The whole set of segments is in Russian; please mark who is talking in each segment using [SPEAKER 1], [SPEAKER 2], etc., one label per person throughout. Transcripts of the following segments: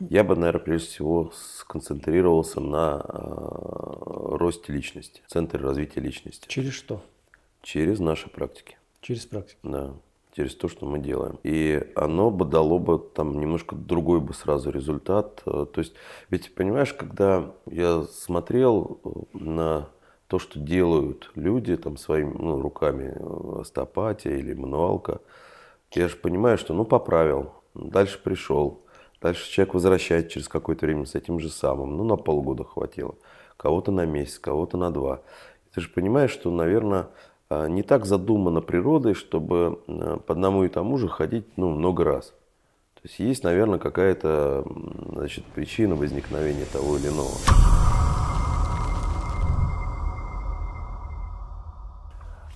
[SPEAKER 1] Я бы, наверное, прежде всего сконцентрировался на э, росте личности, центре развития личности. Через что? Через наши практики. Через практики? Да через то, что мы делаем. И оно бы дало бы там немножко другой бы сразу результат. Э, то есть, ведь понимаешь, когда я смотрел э, на то, что делают люди там своими ну, руками, остопатия или мануалка, я же понимаю, что ну поправил, дальше пришел, Дальше человек возвращает через какое-то время с этим же самым. Ну, на полгода хватило. Кого-то на месяц, кого-то на два. Ты же понимаешь, что, наверное, э, не так задумано природой, чтобы э, по одному и тому же ходить ну, много раз. То есть есть, наверное, какая-то
[SPEAKER 2] значит, причина возникновения того или иного.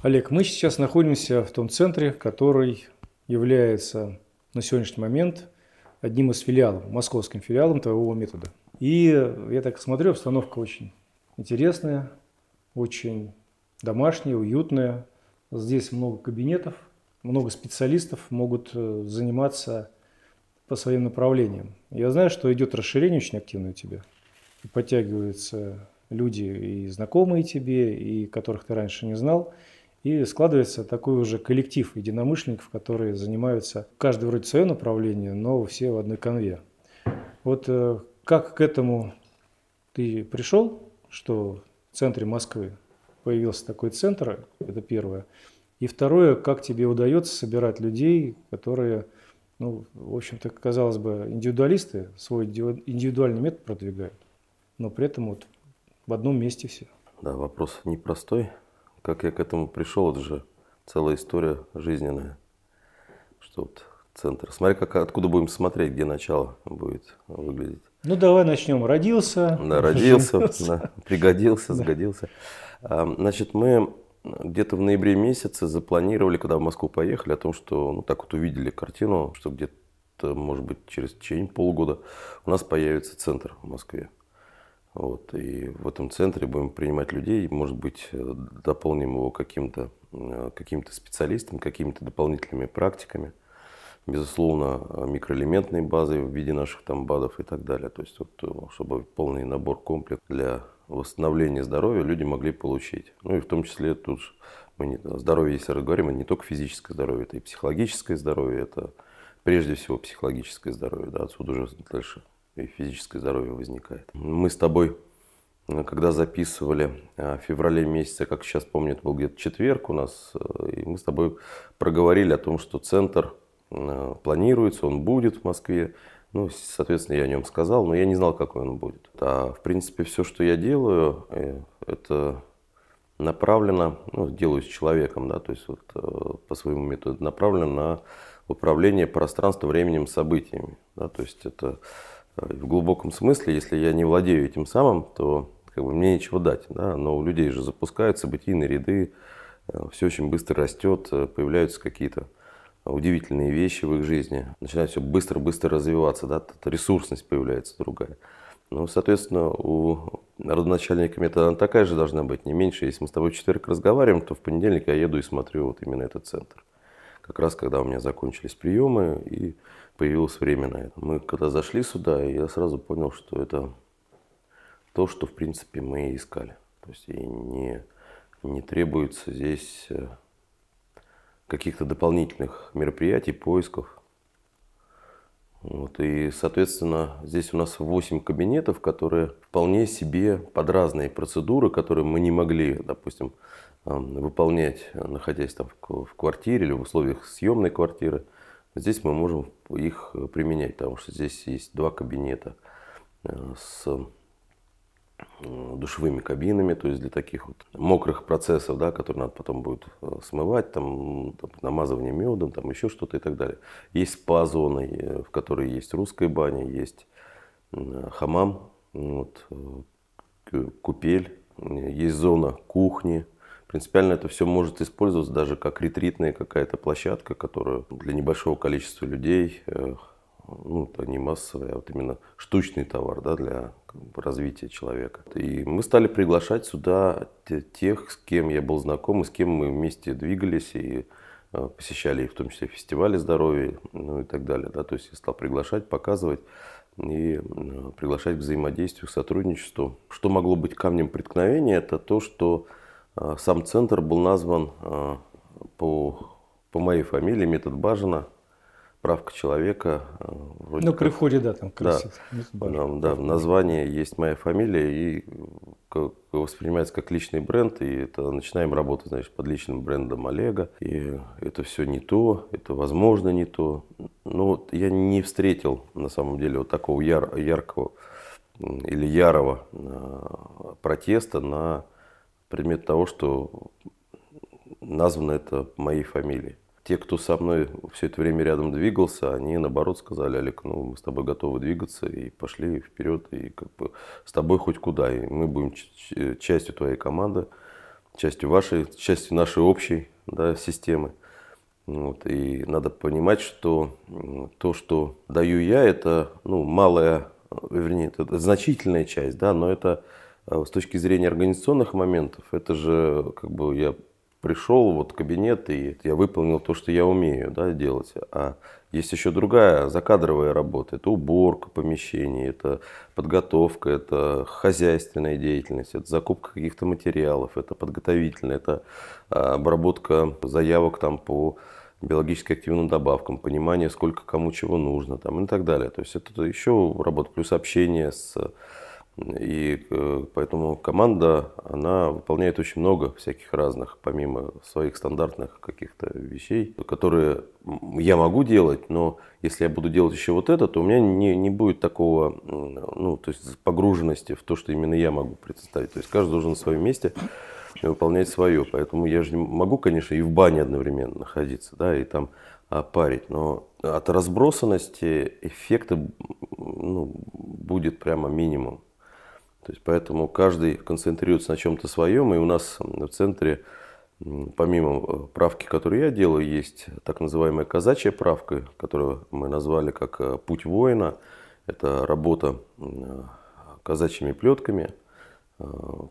[SPEAKER 2] Олег, мы сейчас находимся в том центре, который является на сегодняшний момент – одним из филиалов, московским филиалом твоего метода. И я так смотрю, обстановка очень интересная, очень домашняя, уютная. Здесь много кабинетов, много специалистов могут э, заниматься по своим направлениям. Я знаю, что идет расширение очень активное у тебя. И подтягиваются люди и знакомые тебе, и которых ты раньше не знал. И складывается такой уже коллектив единомышленников, которые занимаются, каждый вроде свое направление, но все в одной конве. Вот э, как к этому ты пришел, что в центре Москвы появился такой центр, это первое. И второе, как тебе удается собирать людей, которые, ну, в общем-то, казалось бы, индивидуалисты свой индивидуальный метод продвигают, но при этом вот в одном месте все.
[SPEAKER 1] Да, вопрос непростой, как я к этому пришел, это же целая история жизненная. Что вот центр. Смотри, как, откуда будем смотреть, где начало будет выглядеть.
[SPEAKER 2] Ну, давай начнем. Родился. Да, родился, да,
[SPEAKER 1] пригодился, сгодился. Да. Значит, мы где-то в ноябре месяце запланировали, когда в Москву поехали, о том, что ну, так вот увидели картину, что где-то, может быть, через течение полгода у нас появится центр в Москве. Вот, и в этом центре будем принимать людей, может быть, э, дополним его каким-то э, каким специалистом, какими-то дополнительными практиками. Безусловно, э, микроэлементной базой в виде наших там БАДов и так далее. То есть, вот, чтобы полный набор комплекс для восстановления здоровья люди могли получить. Ну и в том числе тут мы не, здоровье, если говорим, это а не только физическое здоровье, это и психологическое здоровье, это прежде всего психологическое здоровье, да, отсюда уже дальше и физическое здоровье возникает. Мы с тобой, э, когда записывали э, в феврале месяце, как сейчас помню, это был где-то четверг у нас, э, и мы с тобой проговорили о том, что центр планируется, он будет в Москве. Ну, соответственно, я о нем сказал, но я не знал, какой он будет. А, в принципе, все, что я делаю, это направлено, ну, делаю с человеком, да, то есть вот по своему методу, направлено на управление пространством, временем, событиями. Да, то есть это в глубоком смысле, если я не владею этим самым, то как бы, мне нечего дать. Да? Но у людей же запускаются бытийные ряды, э, все очень быстро растет, э, появляются какие-то удивительные вещи в их жизни. Начинает все быстро-быстро развиваться, да? ресурсность появляется другая. Ну, соответственно, у родоначальника метода она такая же должна быть, не меньше. Если мы с тобой в четверг разговариваем, то в понедельник я еду и смотрю вот именно этот центр. Как раз когда у меня закончились приемы, и появилось время на это. Мы когда зашли сюда, я сразу понял, что это то, что в принципе мы и искали. То есть и не, не требуется здесь э, каких-то дополнительных мероприятий, поисков. Вот, и, соответственно, здесь у нас 8 кабинетов, которые вполне себе под разные процедуры, которые мы не могли, допустим, эм, выполнять, находясь там в квартире или в условиях съемной квартиры. Здесь мы можем их э, применять, потому что здесь есть два кабинета э, с э, душевыми кабинами, то есть для таких вот мокрых процессов, да, которые надо потом будет смывать, там, там намазывание медом, там еще что-то и так далее. Есть спа-зоны, в которой есть русская баня, есть хамам, вот, купель, есть зона кухни, Принципиально это все может использоваться даже как ретритная какая-то площадка, которая для небольшого количества людей, э, ну, это не массовая, а вот именно штучный товар да, для развития человека. И мы стали приглашать сюда тех, с кем я был знаком и с кем мы вместе двигались и э, посещали, в том числе фестивали здоровья, ну и так далее. Да. То есть я стал приглашать, показывать и э, приглашать к взаимодействию, к сотрудничеству. Что могло быть камнем преткновения, это то, что а, сам центр был назван а, по, по моей фамилии, метод Бажина, правка человека. А, вроде ну, как... при входе, да, там красит. Да, там, да, в названии есть моя фамилия и как, воспринимается как личный бренд, и это начинаем работать, значит, под личным брендом Олега, и это все не то, это возможно не то. но ну, вот я не встретил, на самом деле, вот такого яр, яркого или ярого протеста на предмет того, что названо это моей фамилией. Те, кто со мной все это время рядом двигался, они наоборот сказали, Олег, ну мы с тобой готовы двигаться и пошли вперед, и как бы с тобой хоть куда, и мы будем частью твоей команды, частью вашей, частью нашей общей да, системы. Вот, и надо понимать, что то, что даю я, это ну, малая, вернее, это значительная часть, да, но это а с точки зрения организационных моментов, это же как бы я пришел вот в кабинет и я выполнил то, что я умею да, делать. А есть еще другая закадровая работа. Это уборка помещений, это подготовка, это хозяйственная деятельность, это закупка каких-то материалов, это подготовительная, это а, обработка заявок там по биологически активным добавкам, понимание, сколько кому чего нужно там, и так далее. То есть это еще работа, плюс общение с и э, поэтому команда, она выполняет очень много всяких разных, помимо своих стандартных каких-то вещей, которые я могу делать, но если я буду делать еще вот это, то у меня не, не будет такого, ну, то есть погруженности в то, что именно я могу представить. То есть каждый должен на своем месте выполнять свое. Поэтому я же могу, конечно, и в бане одновременно находиться, да, и там а, парить, но от разбросанности эффекта ну, будет прямо минимум. То есть поэтому каждый концентрируется на чем-то своем, и у нас в центре, помимо э, правки, которую я делаю, есть так называемая казачья правка, которую мы назвали как э, «Путь воина». Это работа э, казачьими плетками.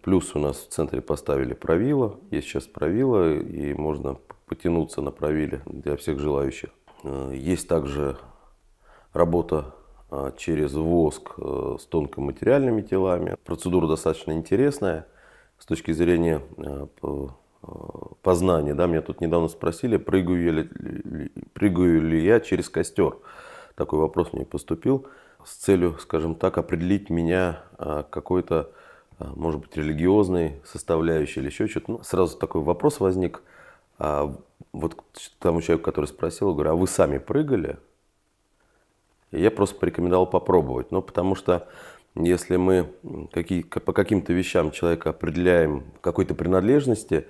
[SPEAKER 1] Плюс у нас в центре поставили правило, есть сейчас правило, и можно потянуться на правиле для всех желающих. Есть также работа а, через воск э, с тонкоматериальными телами. Процедура достаточно интересная с точки зрения э, э, познания. Да, меня тут недавно спросили, прыгаю ли, прыгаю ли я через костер. Такой вопрос мне поступил с целью, скажем так, определить меня а, какой-то, а, может быть, религиозной составляющей или еще что-то. Ну, сразу такой вопрос возник. А вот тому человеку, который спросил, говорю, а вы сами прыгали? Я просто порекомендовал попробовать. но ну, потому что если мы какие, по каким-то вещам человека определяем какой-то принадлежности,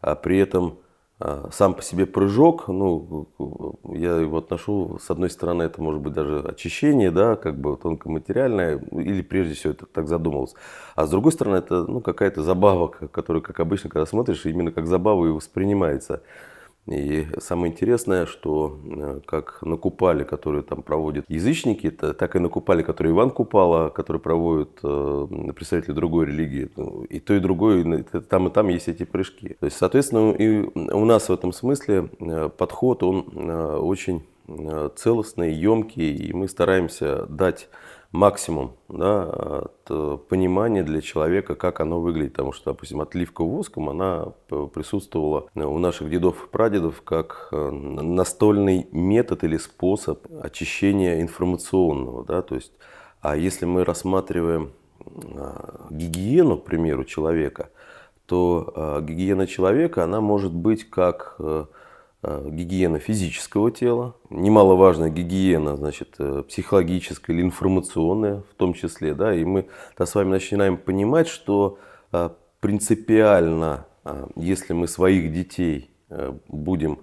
[SPEAKER 1] а при этом а, сам по себе прыжок, ну, я его отношу, с одной стороны, это может быть даже очищение, да, как бы тонкоматериальное, или прежде всего это так задумывалось. А с другой стороны, это, ну, какая-то забава, которую, как обычно, когда смотришь, именно как забава и воспринимается. И самое интересное, что э, как на Купале, которые там проводят язычники, так и на Купале, который Иван Купала, который проводят э, представители другой религии, ну, и то, и другое, там и там есть эти прыжки. То есть, соответственно, и у нас в этом смысле э, подход, он очень целостный, емкий, и мы стараемся дать максимум да, от э, понимания для человека, как оно выглядит. Потому что, допустим, отливка воском, она присутствовала э, у наших дедов и прадедов как э, настольный метод или способ очищения информационного. Да? То есть, а если мы рассматриваем а, гигиену, к примеру, человека, то а, гигиена человека, она может быть как Э, гигиена физического тела, немаловажная гигиена, значит, э, психологическая или информационная в том числе, да, и мы -то с вами начинаем понимать, что э, принципиально, если мы своих детей будем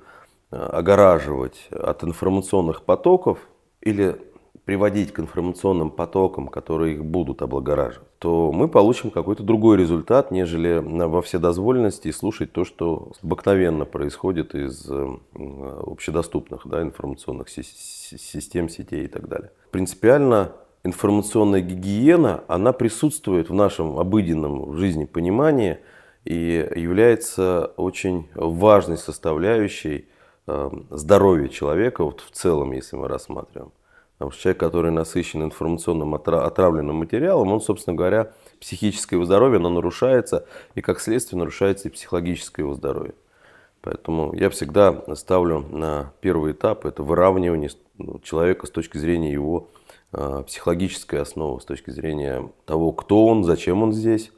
[SPEAKER 1] огораживать от информационных потоков или приводить к информационным потокам, которые их будут облагораживать, то мы получим какой-то другой результат, нежели во вседозволенности слушать то, что обыкновенно происходит из э, общедоступных да, информационных систем, сетей и так далее. Принципиально информационная гигиена, она присутствует в нашем обыденном жизни понимании и является очень важной составляющей э, здоровья человека вот в целом, если мы рассматриваем. Потому что человек, который насыщен информационным отравленным материалом, он, собственно говоря, психическое его здоровье, оно нарушается, и как следствие нарушается и психологическое его здоровье. Поэтому я всегда ставлю на первый этап это выравнивание ну, человека с точки зрения его а, психологической основы, с точки зрения того, кто он, зачем он здесь,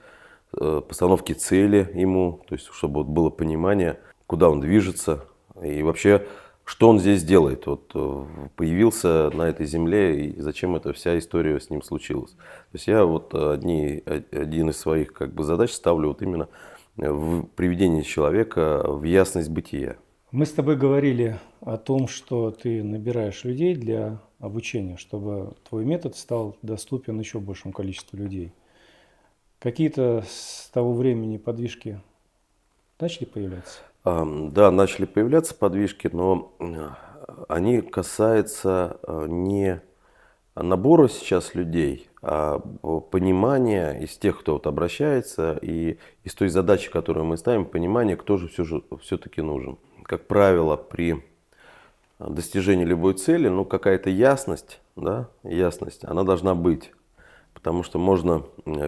[SPEAKER 1] э, постановки цели ему, то есть чтобы было понимание, куда он движется, и вообще что он здесь делает? Вот э, появился на этой земле и зачем эта вся история с ним случилась? То есть я вот одни, один из своих как бы задач ставлю вот именно в приведение человека в ясность бытия.
[SPEAKER 2] Мы с тобой говорили о том, что ты набираешь людей для обучения, чтобы твой метод стал доступен еще большему количеству людей. Какие-то с того времени подвижки начали появляться?
[SPEAKER 1] Да, начали появляться подвижки, но э, они касаются э, не набора сейчас людей, а э, понимания из тех, кто вот обращается, и из той задачи, которую мы ставим, понимание, кто же все же все-таки нужен. Как правило, при достижении любой цели, ну, какая-то ясность, да, ясность, она должна быть. Потому что можно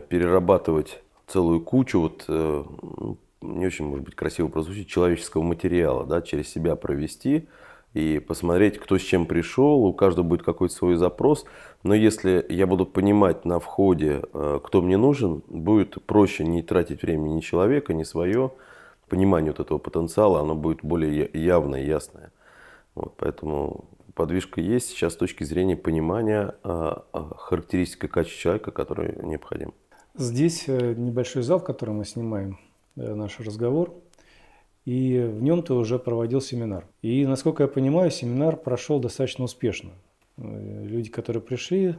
[SPEAKER 1] перерабатывать целую кучу вот, не очень, может быть, красиво прозвучит, человеческого материала, да, через себя провести и посмотреть, кто с чем пришел, у каждого будет какой-то свой запрос. Но если я буду понимать на входе, э, кто мне нужен, будет проще не тратить времени, ни человека, ни свое. Понимание вот этого потенциала, оно будет более явное, ясное. Вот, поэтому подвижка есть сейчас с точки зрения понимания э, э, характеристик качества, качеств человека, который необходим.
[SPEAKER 2] Здесь небольшой зал, который мы снимаем. Э, наш разговор. И в нем ты уже проводил семинар. И, насколько я понимаю, семинар прошел достаточно успешно. Э, люди, которые пришли,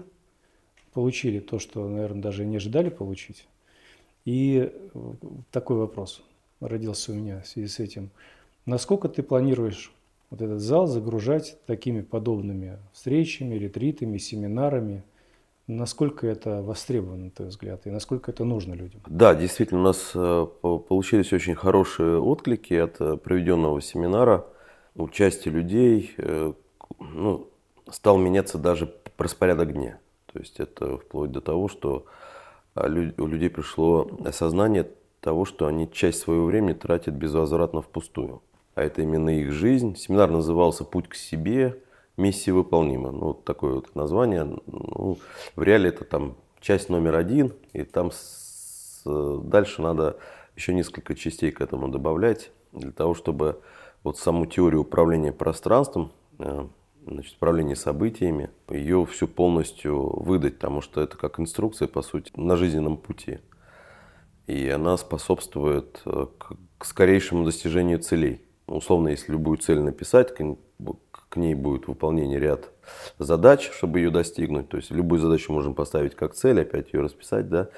[SPEAKER 2] получили то, что, наверное, даже не ожидали получить. И э, такой вопрос родился у меня в связи с этим. Насколько ты планируешь вот этот зал загружать такими подобными встречами, ретритами, семинарами – Насколько это востребовано, на твой взгляд, и насколько это нужно людям?
[SPEAKER 1] Да, действительно, у нас э, получились очень хорошие отклики от э, проведенного семинара. У части людей э, ну, стал меняться даже распорядок дня. То есть это вплоть до того, что а, у людей пришло осознание того, что они часть своего времени тратят безвозвратно впустую. А это именно их жизнь. Семинар назывался «Путь к себе», Миссия выполнима. Ну, вот такое вот название. Ну, в реале это там часть номер один, и там с, э, дальше надо еще несколько частей к этому добавлять, для того, чтобы вот саму теорию управления пространством, э, значит, управления событиями, ее всю полностью выдать, потому что это как инструкция, по сути, на жизненном пути. И она способствует э, к скорейшему достижению целей. Условно, если любую цель написать, к ней будет выполнение ряд задач, чтобы ее достигнуть. То есть любую задачу можем поставить как цель, опять ее расписать, да.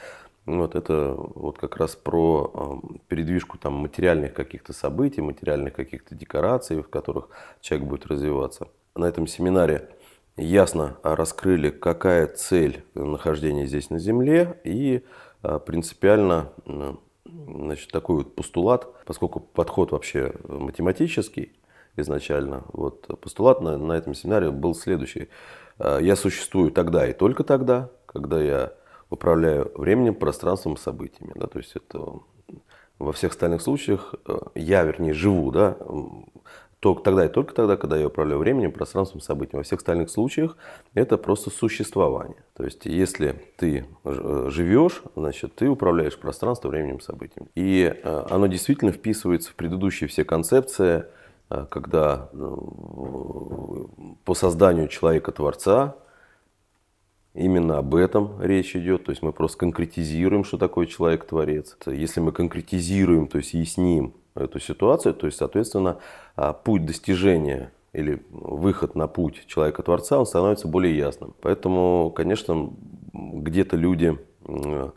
[SPEAKER 1] Вот это вот как раз про эм, передвижку там материальных каких-то событий, материальных каких-то декораций, в которых человек будет развиваться. На этом семинаре ясно а, раскрыли, какая цель нахождения здесь на Земле и а, принципиально значит, такой вот постулат, поскольку подход вообще э, математический, изначально. Вот постулат на, на этом семинаре был следующий. Э, я существую тогда и только тогда, когда я управляю временем, пространством, событиями. Да? То есть это во всех остальных случаях э, я, вернее, живу, да, только тогда и только тогда, когда я управляю временем, пространством, событиями. Во всех остальных случаях это просто существование. То есть, если ты э, живешь, значит, ты управляешь пространством, временем, событиями. И оно действительно вписывается в предыдущие все концепции – Э, когда ну, по созданию человека-творца именно об этом речь идет. То есть мы просто конкретизируем, что такое человек-творец. Если мы конкретизируем, то есть ясним эту ситуацию, то есть, соответственно, а, путь достижения или выход на путь человека-творца, он становится более ясным. Поэтому, конечно, где-то люди, э,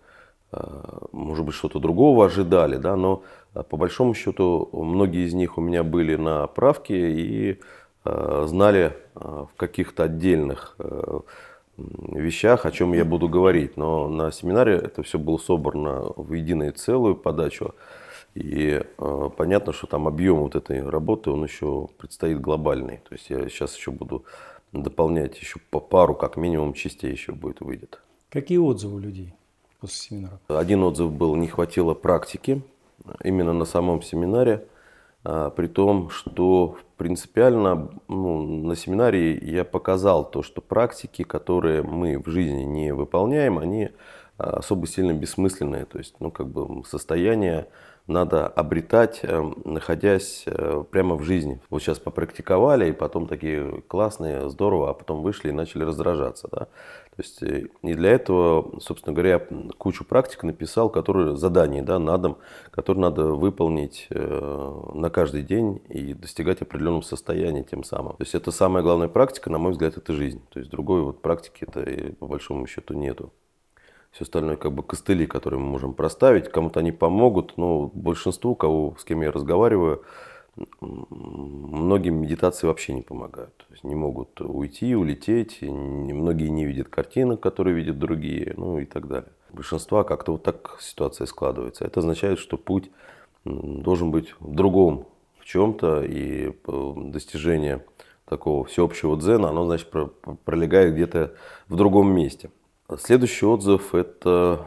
[SPEAKER 1] а, может быть, что-то другого ожидали, да, но а по большому счету, многие из них у меня были на правке и э, знали э, в каких-то отдельных э, вещах, о чем я буду говорить. Но на семинаре это все было собрано в единую целую подачу. И э, понятно, что там объем вот этой работы, он еще предстоит глобальный. То есть я сейчас еще буду дополнять еще по пару, как минимум, частей еще будет выйдет.
[SPEAKER 2] Какие отзывы у людей после семинара?
[SPEAKER 1] Один отзыв был, не хватило практики именно на самом семинаре, а, при том, что принципиально ну, на семинаре я показал то, что практики, которые мы в жизни не выполняем, они а, особо сильно бессмысленные. То есть, ну, как бы состояние надо обретать, э, находясь э, прямо в жизни. Вот сейчас попрактиковали, и потом такие классные, здорово, а потом вышли и начали раздражаться. Да? То есть, э, и для этого, собственно говоря, я кучу практик написал, которые задания да, на дом, которые надо выполнить э, на каждый день и достигать определенного состояния тем самым. То есть это самая главная практика, на мой взгляд, это жизнь. То есть другой вот практики это по большому счету нету. Все остальное как бы костыли, которые мы можем проставить. Кому-то они помогут, но большинству, кого, с кем я разговариваю, Многим медитации вообще не помогают. То есть не могут уйти, улететь. Многие не видят картинок, которые видят другие, ну и так далее. Большинства как-то вот так ситуация складывается. Это означает, что путь должен быть в другом в чем-то. И э, достижение такого всеобщего дзена, оно, значит, пролегает где-то в другом месте. Следующий отзыв – это,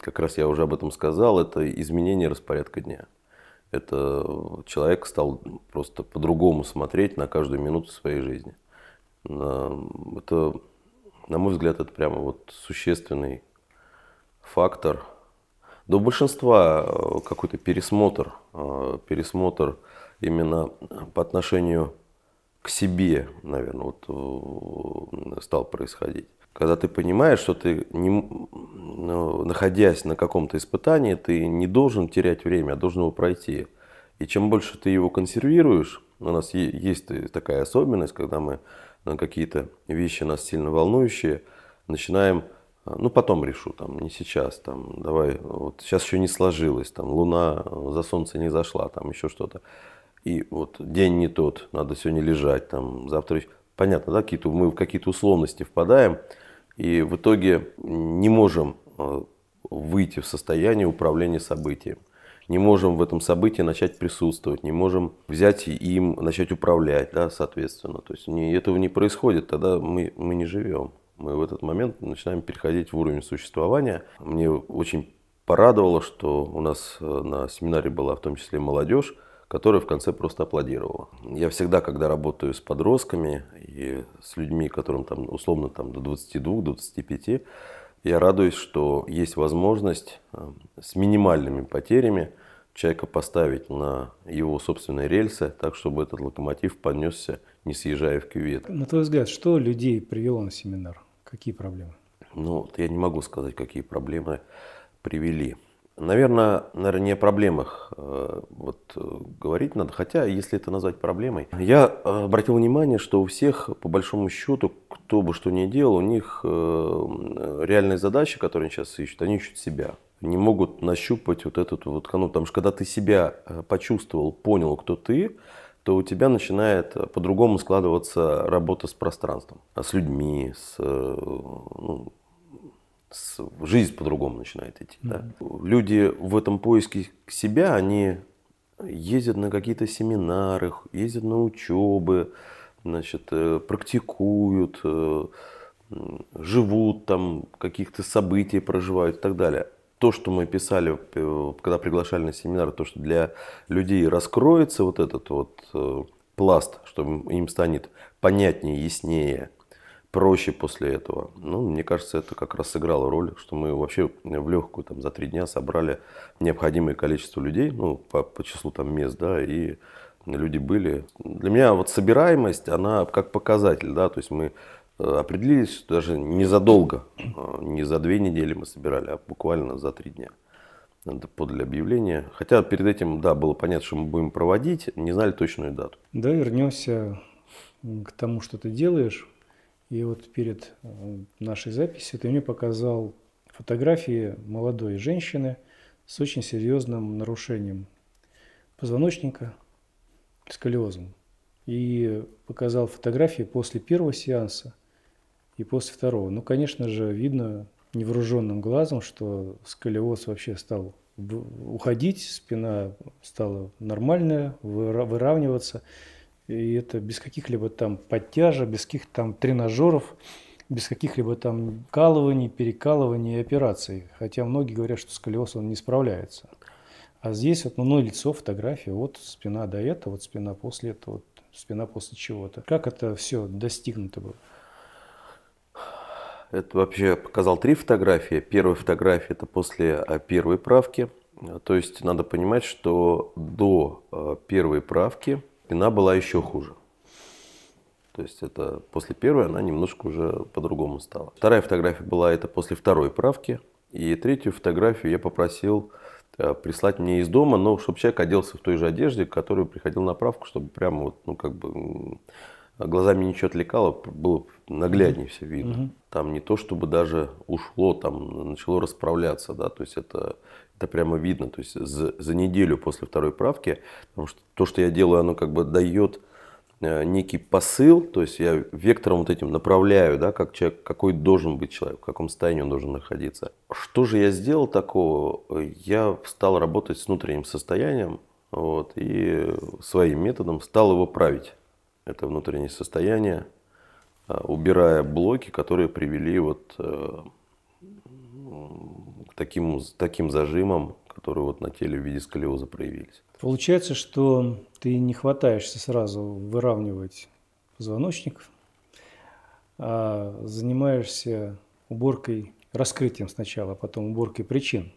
[SPEAKER 1] как раз я уже об этом сказал, это изменение распорядка дня это человек стал просто по-другому смотреть на каждую минуту своей жизни. Это, на мой взгляд, это прямо вот существенный фактор. До большинства э, какой-то пересмотр, э, пересмотр именно по отношению к себе, наверное, вот э, стал происходить когда ты понимаешь, что ты, не, ну, находясь на каком-то испытании, ты не должен терять время, а должен его пройти. И чем больше ты его консервируешь, у нас есть такая особенность, когда мы на какие-то вещи нас сильно волнующие, начинаем, а, ну потом решу, там, не сейчас, там, давай, вот сейчас еще не сложилось, там, луна за солнце не зашла, там, еще что-то. И вот день не тот, надо сегодня лежать, там, завтра... Понятно, да, какие-то, мы в какие-то условности впадаем, и в итоге не можем э, выйти в состояние управления событием. Не можем в этом событии начать присутствовать, не можем взять им, начать управлять, да, соответственно. То есть не, этого не происходит, тогда мы, мы не живем. Мы в этот момент начинаем переходить в уровень существования. Мне очень порадовало, что у нас э, на семинаре была в том числе молодежь, которая в конце просто аплодировала. Я всегда, когда работаю с подростками и с людьми, которым там условно там, до 22-25, я радуюсь, что есть возможность э, с минимальными потерями человека поставить на его собственные рельсы, так, чтобы этот локомотив понесся, не съезжая в кювет.
[SPEAKER 2] На твой взгляд, что людей привело на семинар? Какие проблемы?
[SPEAKER 1] Ну, я не могу сказать, какие проблемы привели. Наверное, наверное, не о проблемах э, вот, э, говорить надо, хотя, если это назвать проблемой. Я э, обратил внимание, что у всех, по большому счету, кто бы что ни делал, у них реальные задачи, которые они сейчас ищут, они ищут себя. Не могут нащупать вот этот вот канун. Потому что когда ты себя почувствовал, понял, кто ты, то у тебя начинает по-другому складываться работа с пространством, с людьми, с ну, жизнь по-другому начинает идти. Да? Люди в этом поиске себя, они ездят на какие-то семинары, ездят на учебы, значит, э, практикуют, э, живут там, каких-то событий проживают и так далее. То, что мы писали, э, когда приглашали на семинар, то, что для людей раскроется вот этот вот пласт, что им станет понятнее, яснее – проще после этого. Ну, мне кажется, это как раз сыграло роль, что мы вообще в легкую там за три дня собрали необходимое количество людей, ну, по, по числу там мест, да, и люди были. Для меня вот собираемость, она как показатель, да, то есть мы э, определились, даже не задолго, э, не за две недели мы собирали, а буквально за три дня. Это подле объявления. Хотя перед этим, да, было понятно, что мы будем проводить, не знали точную дату.
[SPEAKER 2] Да, вернемся к тому, что ты делаешь. И вот перед э, нашей записью ты мне показал фотографии молодой женщины с очень серьезным нарушением позвоночника, сколиозом. И показал фотографии после первого сеанса и после второго. Ну, конечно же, видно невооруженным глазом, что сколиоз вообще стал уходить, спина стала нормальная, выравниваться – и это без каких-либо там подтяжек, без каких-то там тренажеров, без каких-либо там калываний, перекалываний и операций. Хотя многие говорят, что сколиоз он не справляется. А здесь вот, ну, ну лицо, фотография, вот спина до этого, вот спина после этого, вот спина после чего-то. Как это все достигнуто было?
[SPEAKER 1] Это вообще показал три фотографии. Первая фотография – это после а, первой правки. То есть надо понимать, что до а, первой правки – спина была еще хуже. То есть это после первой она немножко уже по-другому стала. Вторая фотография была это после второй правки. И третью фотографию я попросил э, прислать мне из дома, но чтобы человек оделся в той же одежде, в которую приходил на правку, чтобы прямо вот, ну, как бы глазами ничего отвлекало, было нагляднее все видно. Угу. Там не то, чтобы даже ушло, там начало расправляться, да, то есть это, это прямо видно. То есть за, за неделю после второй правки, потому что то, что я делаю, оно как бы дает э, некий посыл, то есть я вектором вот этим направляю, да, как человек, какой должен быть человек, в каком состоянии он должен находиться. Что же я сделал такого? Я стал работать с внутренним состоянием, вот, и своим методом стал его править. Это внутреннее состояние, Э, убирая блоки, которые привели вот э, к таким, таким зажимам, которые вот на теле в виде сколиоза
[SPEAKER 2] проявились. Получается, что ты не хватаешься сразу выравнивать позвоночник, а занимаешься уборкой, раскрытием сначала, а потом уборкой причин.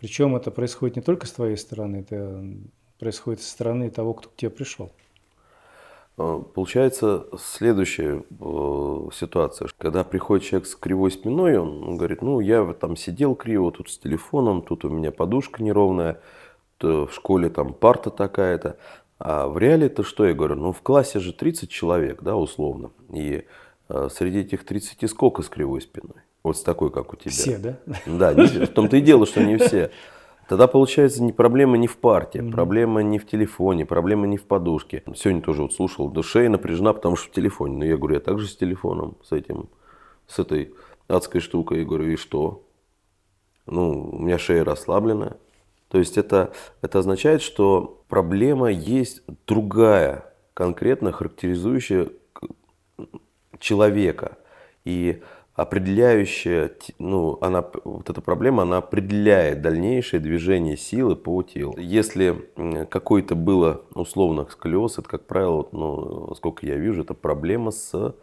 [SPEAKER 2] Причем это происходит не только с твоей стороны, это происходит со стороны того, кто к тебе пришел.
[SPEAKER 1] Э, получается следующая э, ситуация, когда приходит человек с кривой спиной, он говорит, ну я там сидел криво, тут с телефоном, тут у меня подушка неровная, в школе там парта такая-то. А в реале это что? Я говорю, ну в классе же 30 человек, да, условно. И э, среди этих 30 сколько с кривой спиной? Вот с такой, как у тебя. Все, да? Да, в том-то и дело, что не все. Тогда получается не проблема не в парте, mm-hmm. проблема не в телефоне, проблема не в подушке. Сегодня тоже вот слушал, душе напряжена, потому что в телефоне. Но ну, я говорю, я также с телефоном, с этим, с этой адской штукой. Я говорю, и что? Ну, у меня шея расслабленная. То есть это, это означает, что проблема есть другая, конкретно характеризующая человека. И определяющая, ну, она, вот эта проблема, она определяет дальнейшее движение силы по телу. Если какое то было условно сколиоз, это, как правило, ну, сколько я вижу, это проблема с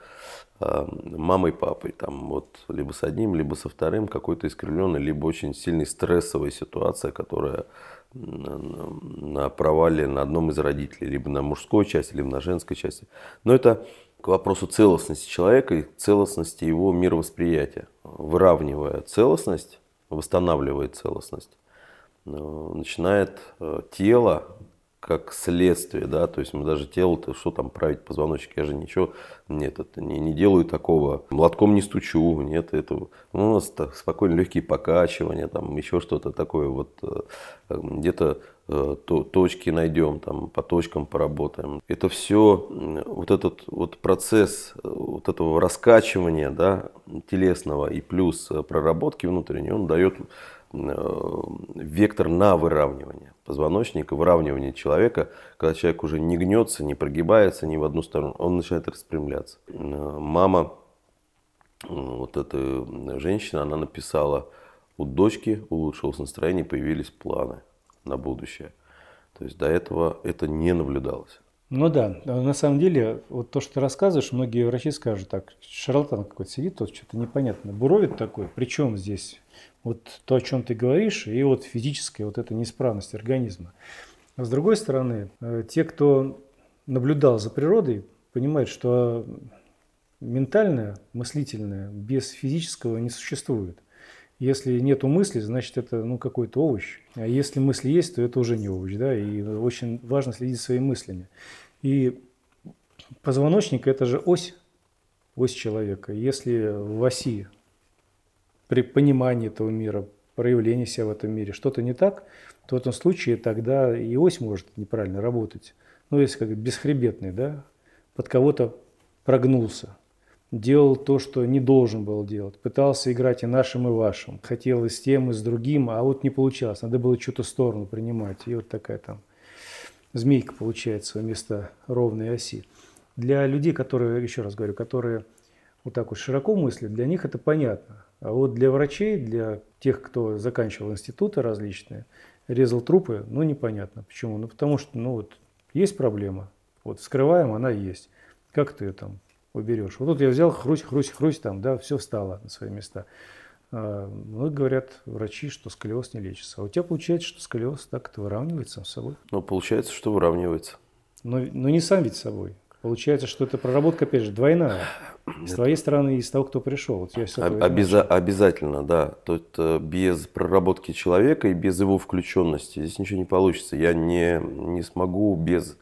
[SPEAKER 1] э, мамой, папой, там вот либо с одним, либо со вторым, какой-то искривленный, либо очень сильный стрессовая ситуация, которая на провале на одном из родителей, либо на мужской части, либо на женской части. Но это к вопросу целостности человека и целостности его мировосприятия. Выравнивая целостность, восстанавливает целостность, э, начинает э, тело как следствие, да, то есть мы даже тело-то, что там править позвоночник, я же ничего, нет, это не, не делаю такого, молотком не стучу, нет это ну, у нас так, спокойно легкие покачивания, там еще что-то такое, вот э, где-то Э, то, точки найдем, там, по точкам поработаем. Это все, вот этот вот процесс э, вот этого раскачивания да, телесного и плюс э, проработки внутренней, он дает вектор на выравнивание позвоночника, выравнивание человека, когда человек уже не гнется, не прогибается ни в одну сторону, он начинает распрямляться. Мама, вот эта женщина, она написала, у дочки улучшилось настроение, появились планы на будущее. То есть до этого это не наблюдалось.
[SPEAKER 2] Ну да, на самом деле, вот то, что ты рассказываешь, многие врачи скажут так, шарлатан какой-то сидит, тут что-то непонятно, буровит такой, причем здесь вот то, о чем ты говоришь, и вот физическая вот эта неисправность организма. А с другой стороны, э, те, кто наблюдал за природой, понимают, что ментальное, мыслительное без физического не существует. Если нет мысли, значит это ну, какой-то овощ. А если мысли есть, то это уже не овощ. Да? И очень важно следить за своими мыслями. И позвоночник – это же ось, ось человека. Если в оси при понимании этого мира, проявлении себя в этом мире что-то не так, то в этом случае тогда и ось может неправильно работать. Ну, если как бесхребетный, да, под кого-то прогнулся, делал то, что не должен был делать. Пытался играть и нашим, и вашим. Хотел и с тем, и с другим, а вот не получалось. Надо было что-то сторону принимать. И вот такая там змейка получается вместо ровной оси. Для людей, которые, еще раз говорю, которые вот так вот широко мыслят, для них это понятно. А вот для врачей, для тех, кто заканчивал институты различные, резал трупы, ну непонятно. Почему? Ну потому что, ну вот, есть проблема. Вот скрываем, она есть. Как ты там уберешь. Вот тут я взял хрусь, хрусь, хрусь, там, да, все встало на свои места. А, ну, говорят врачи, что сколиоз не лечится. А у тебя получается, что сколиоз так это выравнивается сам собой?
[SPEAKER 1] Ну, получается, что выравнивается.
[SPEAKER 2] Но, но не сам ведь собой. Получается, что это проработка, опять же, двойная. С твоей стороны и с того, кто пришел. Вот я все Обяза-
[SPEAKER 1] обязательно, да. Тут э, без проработки человека и без его включенности здесь ничего не получится. Я не, не смогу без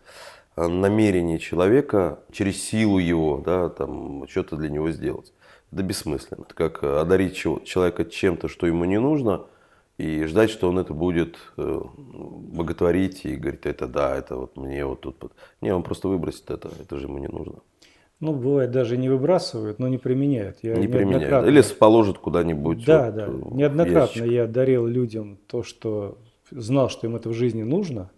[SPEAKER 1] Э, намерение человека через силу его, да, там, что-то для него сделать. Это бессмысленно. Это как э, одарить человека чем-то, что ему не нужно, и ждать, что он это будет э, боготворить и говорит, это да, это вот мне вот тут. Не, он просто выбросит это, это же ему не нужно.
[SPEAKER 2] Ну, бывает, даже не выбрасывают, но не применяют. Я не применяют. Или положат куда-нибудь. Да, вот да. Неоднократно ящик. я дарил людям то, что знал, что им это в жизни нужно,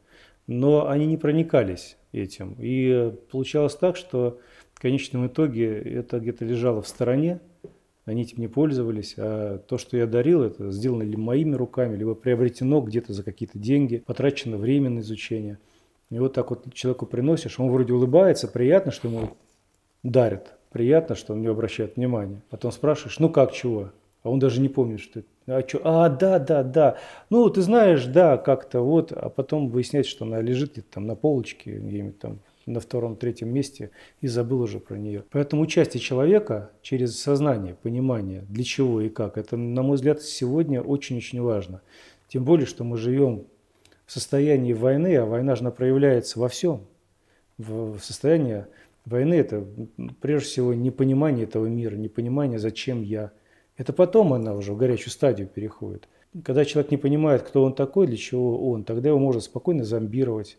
[SPEAKER 2] но они не проникались этим. И получалось так, что в конечном итоге это где-то лежало в стороне, они этим не пользовались, а то, что я дарил, это сделано ли моими руками, либо приобретено где-то за какие-то деньги, потрачено время на изучение. И вот так вот человеку приносишь, он вроде улыбается, приятно, что ему дарят, приятно, что он не обращает внимания. Потом спрашиваешь, ну как, чего? А он даже не помнит, что это. А, что? а, да, да, да. Ну, ты знаешь, да, как-то вот. А потом выясняется, что она лежит где-то там на полочке, где-нибудь там на втором-третьем месте и забыл уже про нее. Поэтому участие человека через сознание, понимание, для чего и как, это, на мой взгляд, сегодня очень-очень важно. Тем более, что мы живем в состоянии войны, а война же проявляется во всем. В состоянии войны это прежде всего непонимание этого мира, непонимание, зачем я, это потом она уже в горячую стадию переходит. Когда человек не понимает, кто он такой, для чего он, тогда его можно спокойно зомбировать.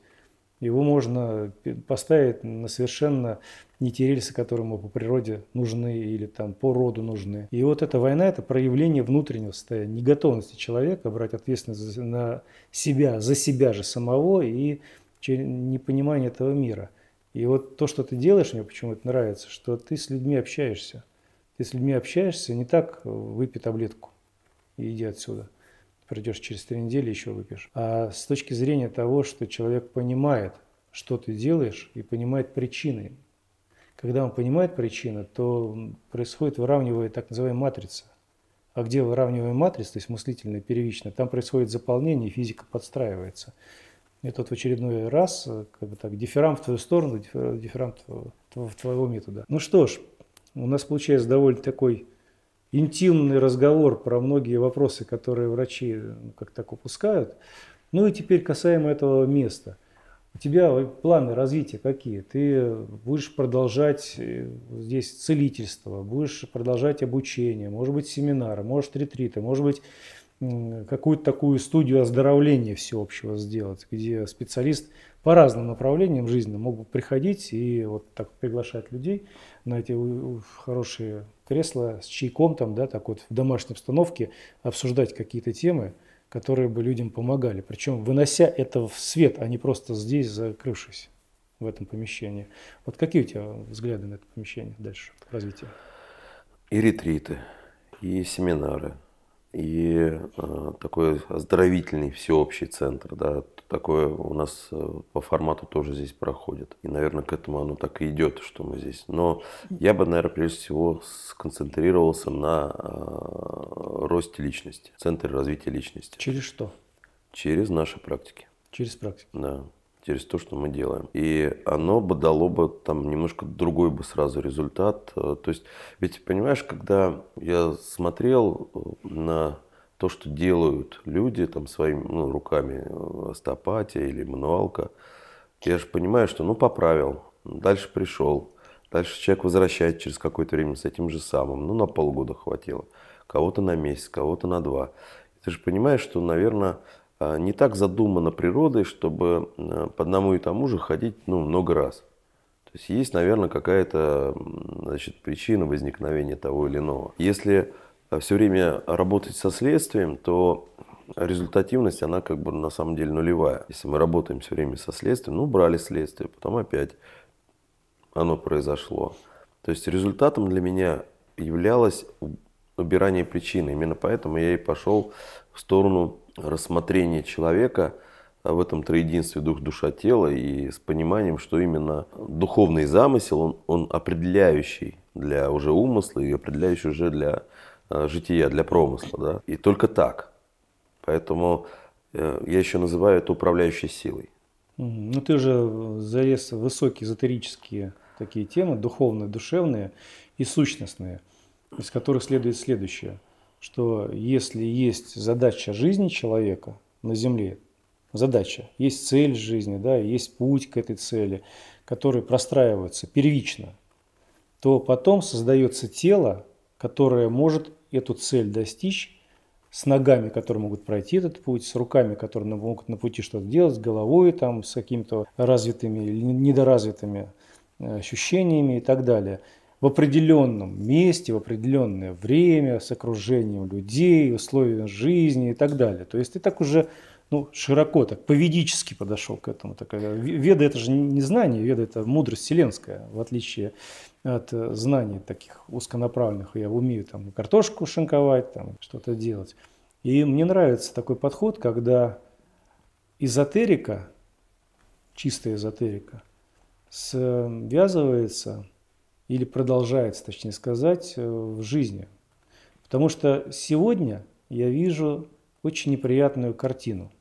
[SPEAKER 2] Его можно поставить на совершенно не те рельсы, которые ему по природе нужны или там по роду нужны. И вот эта война – это проявление внутреннего состояния, неготовности человека брать ответственность на себя, за себя же самого и непонимание этого мира. И вот то, что ты делаешь, мне почему-то нравится, что ты с людьми общаешься ты с людьми общаешься, не так э, выпей таблетку и иди отсюда. Придешь через три недели, еще выпьешь. А с точки зрения того, что человек понимает, что ты делаешь, и понимает причины. Когда он понимает причины, то происходит выравнивая так называемая матрица. А где выравниваемая матрица, то есть мыслительная, первичная, там происходит заполнение, и физика подстраивается. И тут в очередной раз, э, как бы так, дифферам в твою сторону, дифферам, дифферам твоего, твоего метода. Ну что ж, у нас получается довольно такой интимный разговор про многие вопросы, которые врачи ну, как так упускают. Ну и теперь касаемо этого места. У тебя планы развития какие? Ты будешь продолжать э, здесь целительство, будешь продолжать обучение, может быть, семинары, может, ретриты, может быть, какую-то такую студию оздоровления всеобщего сделать, где специалист по разным направлениям жизни мог бы приходить и вот так приглашать людей – на эти хорошие кресла с чайком там, да, так вот в домашней обстановке обсуждать какие-то темы, которые бы людям помогали. Причем вынося это в свет, а не просто здесь закрывшись в этом помещении. Вот какие у тебя взгляды на это помещение дальше, развитие?
[SPEAKER 1] И ретриты, и семинары – и э, такой оздоровительный всеобщий центр, да, такое у нас э, по формату тоже здесь проходит. И, наверное, к этому оно так и идет, что мы здесь. Но я бы, наверное, прежде всего сконцентрировался на э, росте личности, центре развития личности. Через что? Через наши практики. Через практики. Да через то, что мы делаем. И оно бы дало бы там немножко другой бы сразу результат. Э, то есть, ведь понимаешь, когда я смотрел э, на то, что делают люди там своими ну, руками, э, остопатия или мануалка, я же понимаю, что ну поправил, дальше пришел, дальше человек возвращает через какое-то время с этим же самым, ну на полгода хватило, кого-то на месяц, кого-то на два. Ты же понимаешь, что, наверное, а, не так задумано природой, чтобы а, по одному и тому же ходить ну, много раз. То есть есть, наверное, какая-то значит, причина возникновения того или иного. Если а, все время работать со следствием, то результативность, она как бы на самом деле нулевая. Если мы работаем все время со следствием, ну, брали следствие, потом опять оно произошло. То есть результатом для меня являлось убирание причины. Именно поэтому я и пошел в сторону рассмотрение человека а в этом троединстве дух, душа, тело и с пониманием, что именно духовный замысел, он, он определяющий для уже умысла и определяющий уже для э, жития, для промысла. Да? И только так. Поэтому э, я еще называю это управляющей силой.
[SPEAKER 2] Ну ты же э, залез в высокие эзотерические такие темы, духовные, душевные и сущностные, из которых следует следующее – что если есть задача жизни человека на Земле, задача, есть цель жизни, да, есть путь к этой цели, который простраивается первично, то потом создается тело, которое может эту цель достичь с ногами, которые могут пройти этот путь, с руками, которые могут на пути что-то делать, с головой, там, с какими-то развитыми или недоразвитыми э, ощущениями и так далее – в определенном месте, в определенное время, с окружением людей, условиями жизни и так далее. То есть ты так уже ну, широко, так поведически подошел к этому. Так, э, веда это же не знание, веда это мудрость вселенская, в отличие от э, знаний таких узконаправленных. Я умею там картошку шинковать, там что-то делать. И мне нравится такой подход, когда эзотерика, чистая эзотерика, связывается э, или продолжается, точнее сказать, э, в жизни. Потому что сегодня я вижу очень неприятную картину.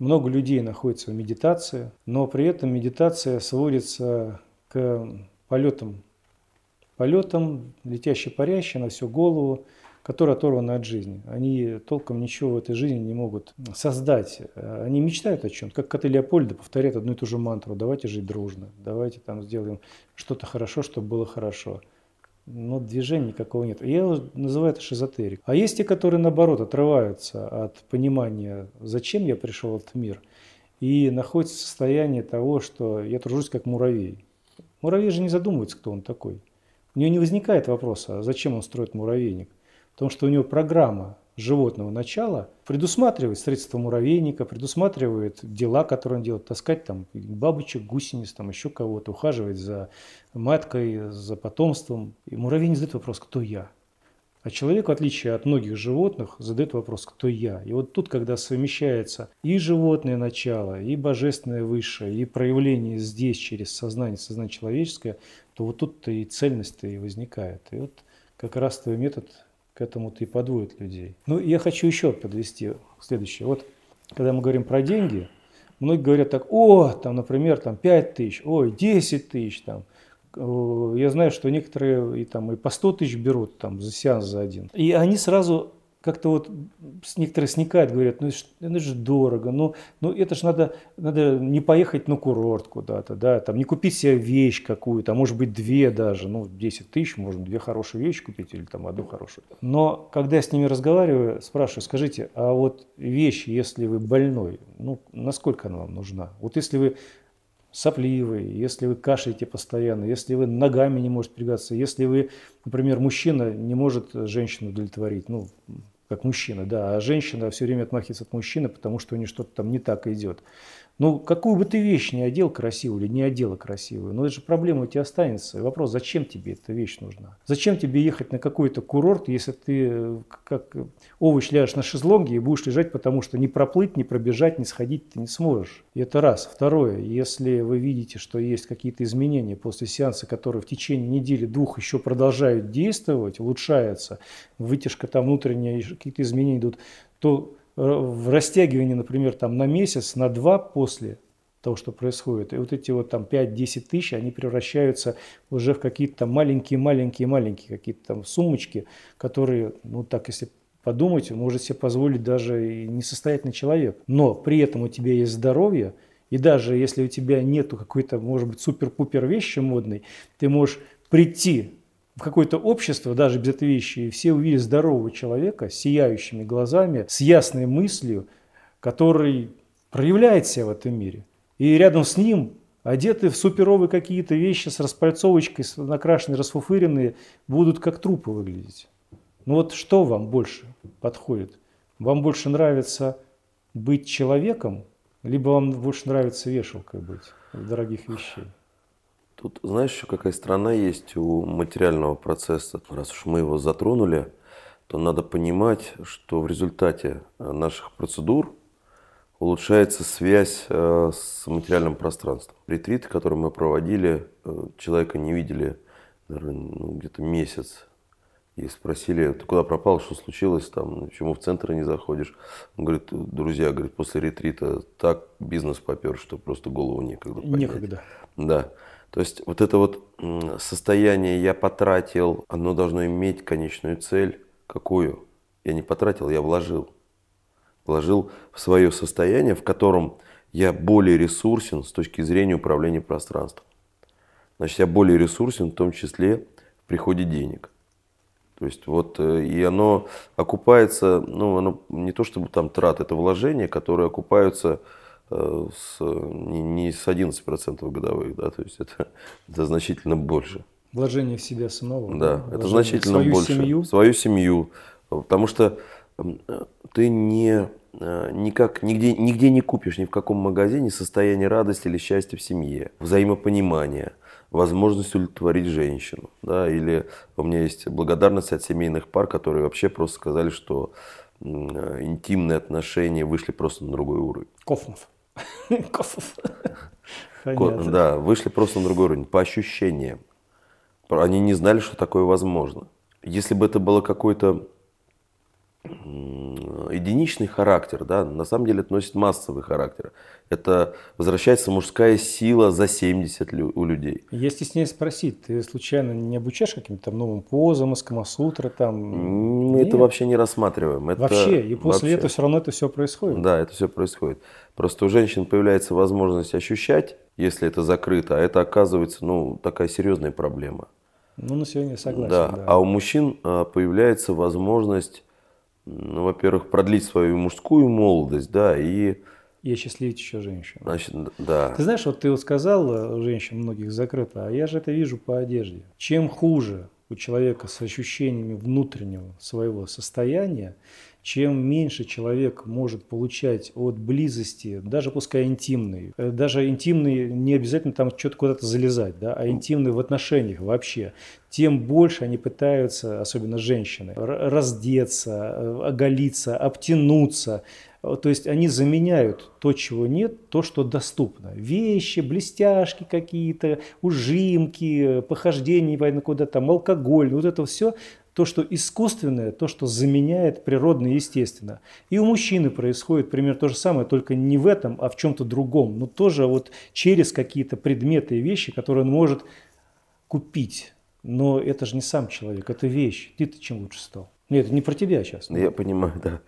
[SPEAKER 2] Много людей находится в медитации, но при этом медитация сводится к полетам. Полетам, летящий-парящий на всю голову, которые оторваны от жизни. Они толком ничего в этой жизни не могут создать. Они мечтают о чем-то, как коты Леопольда повторяют одну и ту же мантру. Давайте жить дружно, давайте там сделаем что-то хорошо, чтобы было хорошо. Но движения никакого нет. Я называю это шизотерик. А есть те, которые наоборот отрываются от понимания, зачем я пришел в этот мир, и находятся в состоянии того, что я тружусь как муравей. Муравей же не задумывается, кто он такой. У него не возникает вопроса, а зачем он строит муравейник потому что у него программа животного начала предусматривает средства муравейника, предусматривает дела, которые он делает, таскать там бабочек, гусениц, там еще кого-то, ухаживать за маткой, за потомством. И муравейник задает вопрос, кто я? А человек, в отличие от многих животных, задает вопрос, кто я? И вот тут, когда совмещается и животное начало, и божественное высшее, и проявление здесь через сознание, сознание человеческое, то вот тут-то и цельность-то и возникает. И вот как раз твой метод к этому-то и подводит людей. Ну, я хочу еще подвести следующее. Вот, когда мы говорим про деньги, многие говорят так, о, там, например, там 5 тысяч, ой, 10 тысяч, там, э, я знаю, что некоторые и, там, и по 100 тысяч берут там, за сеанс за один. И они сразу как-то вот некоторые сникают, говорят, ну это, же дорого, ну, ну это же надо, надо не поехать на курорт куда-то, да, там не купить себе вещь какую-то, а может быть две даже, ну 10 тысяч, можно две хорошие вещи купить или там одну хорошую. Но когда я с ними разговариваю, спрашиваю, скажите, а вот вещь, если вы больной, ну насколько она вам нужна? Вот если вы сопливый, если вы кашляете постоянно, если вы ногами не можете пригаться, если вы, например, мужчина не может женщину удовлетворить, ну, как мужчина, да, а женщина все время отмахивается от мужчины, потому что у нее что-то там не так идет. Ну, какую бы ты вещь не одел красивую или не одела красивую, но это же проблема у тебя останется. вопрос, зачем тебе эта вещь нужна? Зачем тебе ехать на какой-то курорт, если ты как овощ ляжешь на шезлонге и будешь лежать, потому что не проплыть, не пробежать, не сходить ты не сможешь. И это раз. Второе, если вы видите, что есть какие-то изменения после сеанса, которые в течение недели-двух еще продолжают действовать, улучшаются, вытяжка там внутренняя, какие-то изменения идут, то в растягивании, например, там на месяц, на два после того, что происходит. И вот эти вот там 5-10 тысяч, они превращаются уже в какие-то маленькие-маленькие-маленькие какие-то там сумочки, которые, ну так, если подумать, может себе позволить даже и несостоятельный человек. Но при этом у тебя есть здоровье, и даже если у тебя нету какой-то, может быть, супер-пупер вещи модной, ты можешь прийти в какое-то общество, даже без этой вещи, и все увидели здорового человека с сияющими глазами, с ясной мыслью, который проявляет себя в этом мире. И рядом с ним одеты в суперовые какие-то вещи с распальцовочкой, с накрашенные, расфуфыренные, будут как трупы выглядеть. Ну вот что вам больше подходит? Вам больше нравится быть человеком, либо вам больше нравится вешалкой быть в дорогих вещей?
[SPEAKER 1] Тут знаешь еще какая страна есть у материального процесса. Раз уж мы его затронули, то надо понимать, что в результате э, наших процедур улучшается связь э, с материальным пространством. Ретрит, который мы проводили, э, человека не видели ну, где-то месяц. И спросили, ты куда пропал, что случилось, там, почему в центр не заходишь. Он говорит, друзья, говорит, после ретрита так бизнес попер, что просто голову некогда поднять. Некогда. Да. То есть вот это вот состояние «я потратил», оно должно иметь конечную цель. Какую? Я не потратил, я вложил. Вложил в свое состояние, в котором я более ресурсен с точки зрения управления пространством. Значит, я более ресурсен, в том числе в приходе денег. То есть вот э, и оно окупается, ну оно не то чтобы там трат, это вложения, которые окупаются Э, с, не, не с 11% годовых, да, то есть это, это значительно больше.
[SPEAKER 2] Вложение в себя самого. Да, это значительно свою больше. Семью.
[SPEAKER 1] Свою семью. Потому что ты не, э, никак, нигде, нигде не купишь ни в каком магазине состояние радости или счастья в семье, взаимопонимание, возможность удовлетворить женщину. Да, или у меня есть благодарность от семейных пар, которые вообще просто сказали, что э, интимные отношения вышли просто на другой уровень.
[SPEAKER 2] Кофнов. Понятно.
[SPEAKER 1] Да, вышли просто на другой уровень, по ощущениям. Они не знали, что такое возможно. Если бы это было какой-то единичный характер, да, на самом деле это носит массовый характер. Это возвращается мужская сила за 70 лю- у людей.
[SPEAKER 2] Если с ней спросить, ты случайно не обучаешь каким-то новым позам из Камасутры? Там? Мы Нет. это
[SPEAKER 1] вообще не рассматриваем. Это вообще, и после вообще. этого
[SPEAKER 2] все равно это все происходит?
[SPEAKER 1] Да, это все происходит. Просто у женщин появляется возможность ощущать, если это закрыто, а это оказывается ну, такая серьезная проблема.
[SPEAKER 2] Ну, на сегодня согласен. Да. да.
[SPEAKER 1] А у мужчин а, появляется возможность ну, во-первых, продлить свою мужскую молодость, да, и...
[SPEAKER 2] И осчастливить еще женщин.
[SPEAKER 1] Значит, да. Ты
[SPEAKER 2] знаешь, вот ты вот сказал, э, женщин многих закрыто, а я же это вижу по одежде. Чем хуже у человека с ощущениями внутреннего своего состояния, чем меньше человек может получать от близости, даже пускай интимной, э, даже интимной не обязательно там что-то куда-то залезать, да, а ну. интимной в отношениях вообще, тем больше они пытаются, особенно женщины, раздеться, э, оголиться, обтянуться, э, то есть они заменяют то, чего нет, то, что доступно. Вещи, блестяшки какие-то, ужимки, похождения, непонятно куда там, алкоголь, вот это все то, что искусственное, то, что заменяет природное естественно. И у мужчины происходит примерно то же самое, только не в этом, а в чем-то другом, но тоже вот через какие-то предметы и вещи, которые он может купить. Но это же не сам человек, это вещь. Ты-то чем лучше стал? Нет, это не про тебя сейчас. Я
[SPEAKER 1] понимаю, да.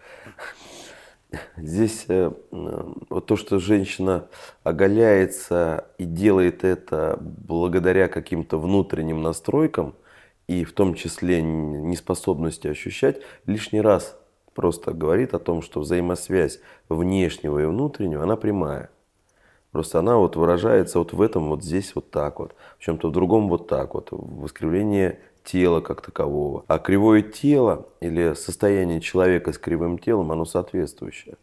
[SPEAKER 1] Здесь э, вот то, что женщина оголяется и делает это благодаря каким-то внутренним настройкам – и в том числе неспособности ощущать, лишний раз просто говорит о том, что взаимосвязь внешнего и внутреннего, она прямая. Просто она вот выражается вот в этом, вот здесь вот так вот, в чем-то в другом вот так вот, в искривлении тела как такового. А кривое тело или состояние человека с кривым телом, оно соответствующее.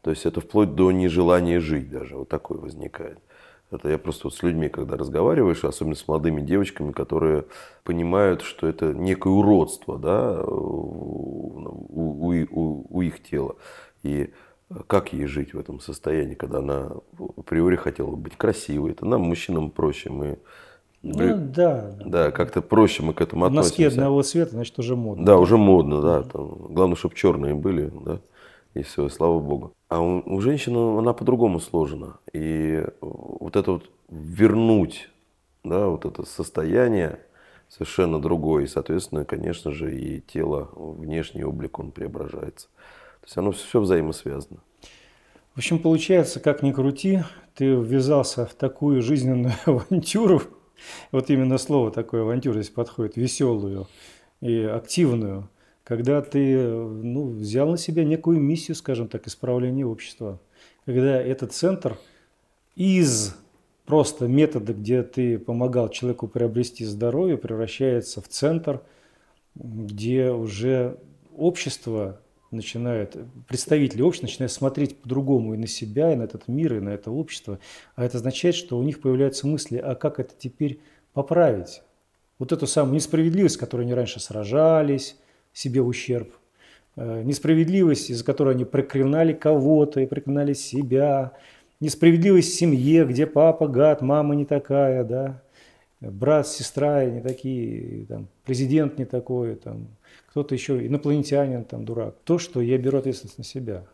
[SPEAKER 1] То есть это вплоть до нежелания жить даже вот такое возникает. Это я просто вот с людьми, когда разговариваешь, особенно с молодыми девочками, которые понимают, что это некое уродство да, у, у, у, у их тела. И как ей жить в этом состоянии, когда она априори хотела быть красивой. Это нам, мужчинам, проще. Мы ну, да. Да, как-то проще мы к этому относимся. Носки одного
[SPEAKER 2] цвета, значит, уже модно. Да, уже модно,
[SPEAKER 1] да. Там, главное, чтобы черные были, да и все, слава богу. А у, у женщины она по-другому сложена. И вот это вот вернуть, да, вот это состояние совершенно другое. И, соответственно, конечно же, и тело, внешний облик, он преображается. То есть оно все взаимосвязано.
[SPEAKER 2] В общем, получается, как ни крути, ты ввязался в такую жизненную авантюру, вот именно слово такое авантюра здесь подходит, веселую и активную, когда ты ну, взял на себя некую миссию, скажем так, исправления общества, когда этот центр из просто метода, где ты помогал человеку приобрести здоровье, превращается в центр, где уже общество начинает представители общества начинают смотреть по-другому и на себя, и на этот мир, и на это общество. А это означает, что у них появляются мысли, а как это теперь поправить? Вот эту самую несправедливость, с которой они раньше сражались, себе ущерб, э, несправедливость, из-за которой они проклинали кого-то и проклинали себя, несправедливость в семье, где папа гад, мама не такая, да, брат, сестра не такие, там, президент не такой, там, кто-то еще, инопланетянин, там, дурак. То, что я беру ответственность на себя,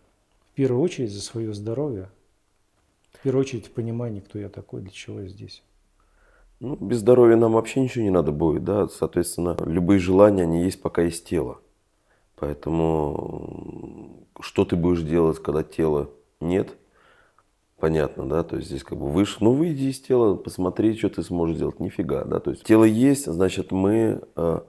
[SPEAKER 2] в первую очередь за свое здоровье, в первую очередь в понимании, кто я такой, для чего я здесь.
[SPEAKER 1] Ну, без здоровья нам вообще ничего не надо будет, да, соответственно, любые желания, они есть, пока есть тело. Поэтому что ты будешь делать, когда тела нет, понятно, да, то есть здесь как бы выше, ну выйди из тела, посмотри, что ты сможешь делать, нифига, да, то есть тело есть, значит мы э,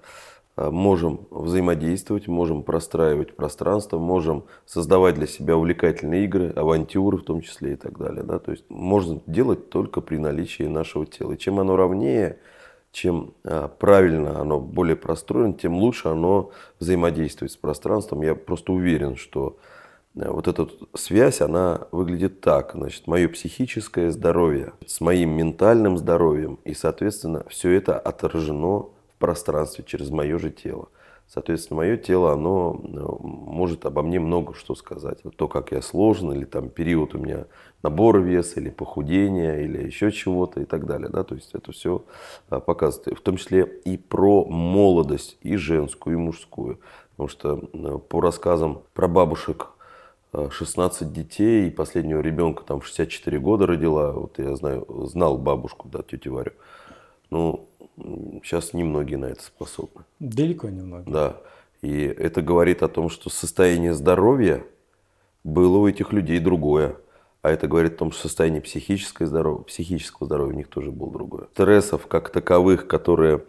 [SPEAKER 1] Э, можем взаимодействовать, можем простраивать пространство, можем создавать для себя увлекательные игры, авантюры в том числе и так далее. Да? То есть можно делать только при наличии нашего тела. И чем оно ровнее, чем э, правильно оно более простроено, тем лучше оно взаимодействует с пространством. Я просто уверен, что э, вот эта связь, она выглядит так. Значит, мое психическое здоровье с моим ментальным здоровьем, и, соответственно, все это отражено пространстве, через мое же тело. Соответственно, мое тело, оно э, может обо мне много что сказать. То, как я сложен, или там период у меня набор веса, или похудение или еще чего-то и так далее. Да? То есть это все э, показывает. В том числе и про молодость, и женскую, и мужскую. Потому что э, по рассказам про бабушек 16 детей, и последнего ребенка там в 64 года родила. Вот я знаю, знал бабушку, да, тетю Варю. Ну, Сейчас немногие на это способны.
[SPEAKER 2] Далеко немногие.
[SPEAKER 1] Да. И это говорит о том, что состояние здоровья было у этих людей другое. А это говорит о том, что состояние психического здоровья, психического здоровья у них тоже было другое. Стрессов как таковых, которые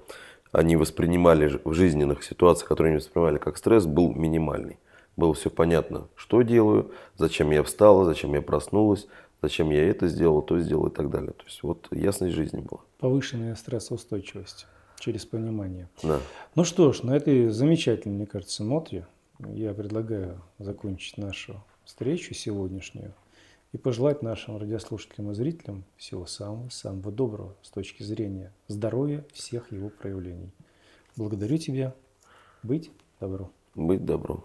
[SPEAKER 1] они воспринимали в жизненных ситуациях, которые они воспринимали как стресс, был минимальный. Было все понятно, что делаю, зачем я встала, зачем я проснулась, зачем я это сделала, то сделала и так далее. То есть вот ясность жизни была
[SPEAKER 2] повышенная стрессоустойчивость через понимание. Да. Ну что ж, на этой замечательной, мне кажется, ноте я предлагаю закончить нашу встречу сегодняшнюю и пожелать нашим радиослушателям и зрителям всего самого-самого доброго с точки зрения здоровья всех его проявлений. Благодарю тебя. Быть добром. Быть добром.